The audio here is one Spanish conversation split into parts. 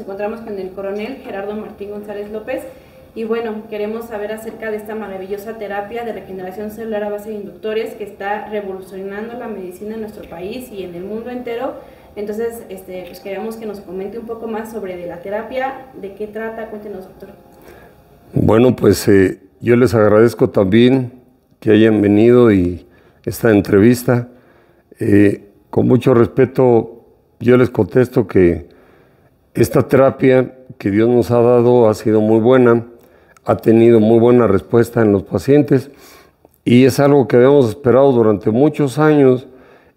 encontramos con el coronel Gerardo Martín González López y bueno, queremos saber acerca de esta maravillosa terapia de regeneración celular a base de inductores que está revolucionando la medicina en nuestro país y en el mundo entero. Entonces, este, pues queremos que nos comente un poco más sobre la terapia, de qué trata, cuéntenos doctor. Bueno, pues eh, yo les agradezco también que hayan venido y esta entrevista. Eh, con mucho respeto, yo les contesto que esta terapia que Dios nos ha dado ha sido muy buena, ha tenido muy buena respuesta en los pacientes y es algo que habíamos esperado durante muchos años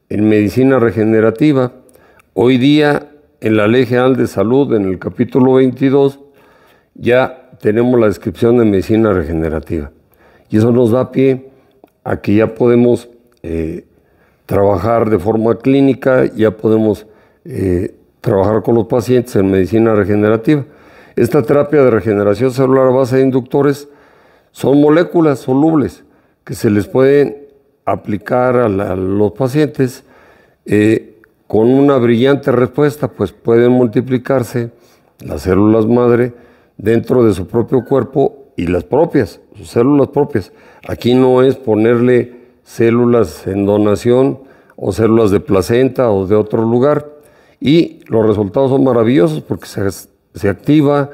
en medicina regenerativa. Hoy día, en la Ley General de Salud, en el capítulo 22, ya tenemos la descripción de medicina regenerativa. Y eso nos da pie a que ya podemos eh, trabajar de forma clínica, ya podemos eh, trabajar con los pacientes en medicina regenerativa. Esta terapia de regeneración celular a base de inductores son moléculas solubles que se les pueden aplicar a, los pacientes eh, con una brillante respuesta, pues pueden multiplicarse las células madre dentro de su propio cuerpo y las propias, sus células propias. Aquí no es ponerle células en donación o células de placenta o de otro lugar. Y los resultados son maravillosos porque se, activa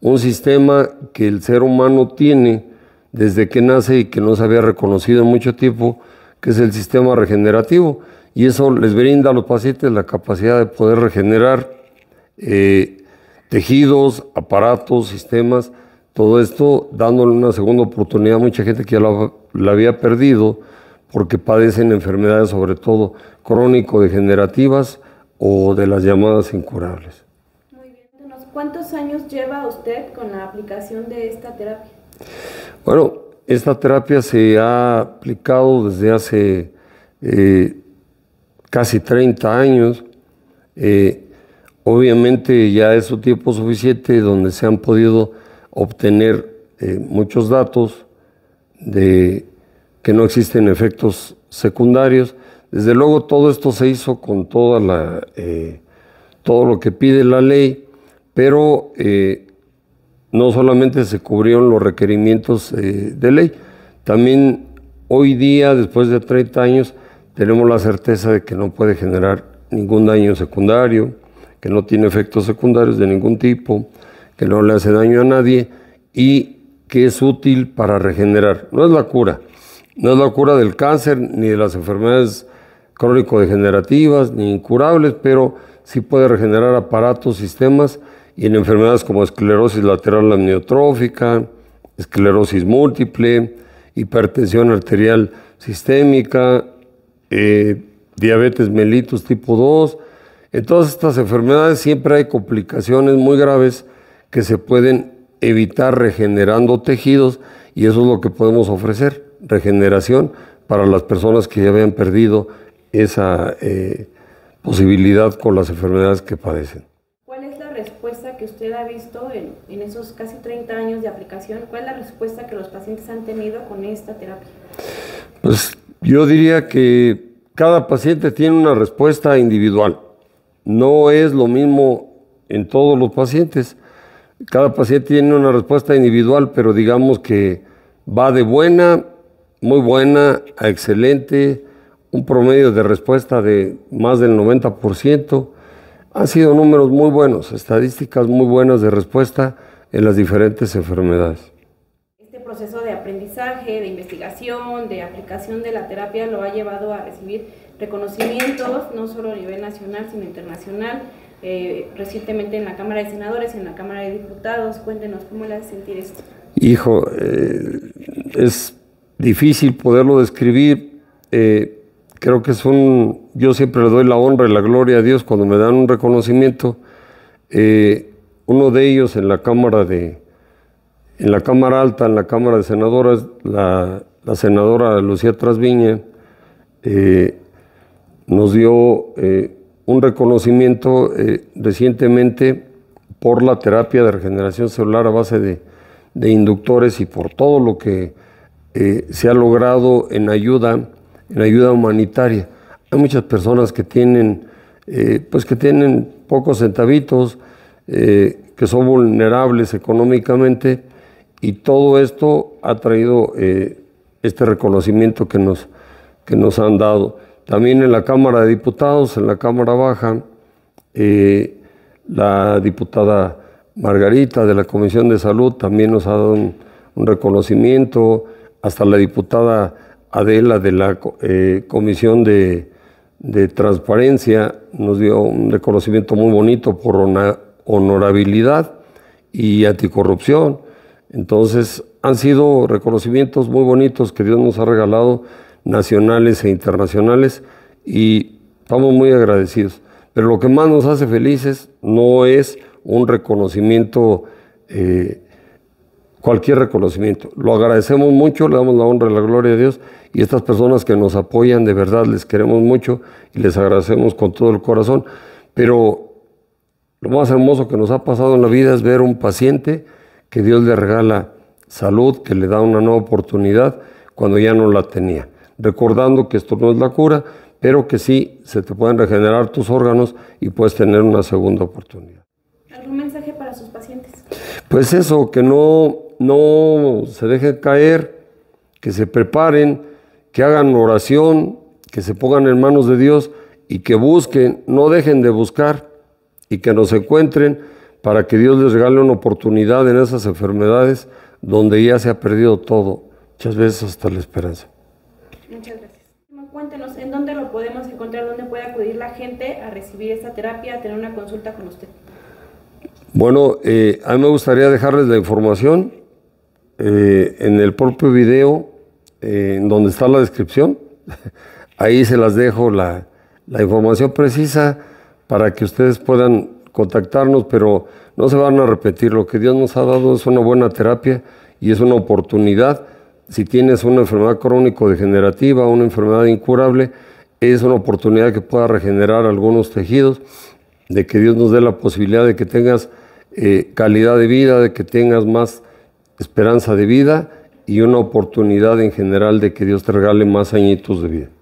un sistema que el ser humano tiene desde que nace y que no se había reconocido en mucho tiempo, que es el sistema regenerativo. Y eso les brinda a los pacientes la capacidad de poder regenerar eh, tejidos, aparatos, sistemas, todo esto dándole una segunda oportunidad a mucha gente que ya la, la había perdido porque padecen enfermedades sobre todo crónico-degenerativas o de las llamadas incurables. Muy bien. ¿Cuántos años lleva usted con la aplicación de esta terapia? Bueno, esta terapia se ha aplicado desde hace eh, casi 30 años. Eh, obviamente ya es un tiempo suficiente donde se han podido obtener eh, muchos datos de que no existen efectos secundarios desde luego todo esto se hizo con toda la, eh, todo lo que pide la ley, pero eh, no solamente se cubrieron los requerimientos eh, de ley, también hoy día, después de 30 años, tenemos la certeza de que no puede generar ningún daño secundario, que no tiene efectos secundarios de ningún tipo, que no le hace daño a nadie y que es útil para regenerar. No es la cura, no es la cura del cáncer ni de las enfermedades crónico-degenerativas ni incurables, pero sí puede regenerar aparatos, sistemas y en enfermedades como esclerosis lateral amniotrófica, esclerosis múltiple, hipertensión arterial sistémica, eh, diabetes mellitus tipo 2. En todas estas enfermedades siempre hay complicaciones muy graves que se pueden evitar regenerando tejidos y eso es lo que podemos ofrecer, regeneración para las personas que ya habían perdido esa eh, posibilidad con las enfermedades que padecen. ¿Cuál es la respuesta que usted ha visto en, en, esos casi 30 años de aplicación? ¿Cuál es la respuesta que los pacientes han tenido con esta terapia? Pues yo diría que cada paciente tiene una respuesta individual. No es lo mismo en todos los pacientes. Cada paciente tiene una respuesta individual, pero digamos que va de buena, muy buena, a excelente, un promedio de respuesta de más del 90%. Han sido números muy buenos, estadísticas muy buenas de respuesta en las diferentes enfermedades. Este proceso de aprendizaje, de investigación, de aplicación de la terapia lo ha llevado a recibir reconocimientos, no solo a nivel nacional, sino internacional. Eh, recientemente en la Cámara de Senadores, en la Cámara de Diputados. Cuéntenos, ¿cómo le hace sentir esto? Hijo, eh, es difícil poderlo describir. Eh, creo que es un, yo siempre le doy la honra y la gloria a Dios cuando me dan un reconocimiento. Eh, uno de ellos en la Cámara de, en la Cámara Alta, en la Cámara de Senadoras, la, senadora Lucía Trasviña eh, nos dio eh, un reconocimiento recientemente por la terapia de regeneración celular a base de inductores y por todo lo que se ha logrado en ayuda en ayuda humanitaria. Hay muchas personas que tienen, eh, pues que tienen pocos centavitos, eh, que son vulnerables económicamente y todo esto ha traído eh, este reconocimiento que nos, que nos han dado. También en la Cámara de Diputados, en la Cámara Baja, la diputada Margarita de la Comisión de Salud también nos ha dado un reconocimiento, hasta la diputada Adela de la eh, Comisión de, Transparencia nos dio un reconocimiento muy bonito por honorabilidad y anticorrupción. Entonces, han sido reconocimientos muy bonitos que Dios nos ha regalado, nacionales e internacionales, y estamos muy agradecidos. Pero lo que más nos hace felices no es un reconocimiento eh, cualquier reconocimiento. Lo agradecemos mucho, le damos la honra y la gloria a Dios y estas personas que nos apoyan de verdad les queremos mucho y les agradecemos con todo el corazón. Pero lo más hermoso que nos ha pasado en la vida es ver un paciente que Dios le regala salud, que le da una nueva oportunidad cuando ya no la tenía. Recordando que esto no es la cura, pero que sí se te pueden regenerar tus órganos y puedes tener una segunda oportunidad. ¿Algún mensaje para sus pacientes? Pues eso, que no no se dejen caer, que se preparen, que hagan oración, que se pongan en manos de Dios y que busquen, no dejen de buscar y que nos encuentren para que Dios les regale una oportunidad en esas enfermedades donde ya se ha perdido todo, muchas veces hasta la esperanza. Muchas gracias. Cuéntenos, ¿en dónde lo podemos encontrar? ¿Dónde puede acudir la gente a recibir esa terapia, a tener una consulta con usted? Bueno, eh, a mí me gustaría dejarles la información eh, en el propio video, eh, en donde está la descripción, ahí se las dejo la, información precisa para que ustedes puedan contactarnos, pero no se van a repetir. Lo que Dios nos ha dado es una buena terapia y es una oportunidad. Si tienes una enfermedad crónico-degenerativa, una enfermedad incurable, es una oportunidad que pueda regenerar algunos tejidos, de que Dios nos dé la posibilidad de que tengas eh, calidad de vida, de que tengas más esperanza de vida y una oportunidad en general de que Dios te regale más añitos de vida.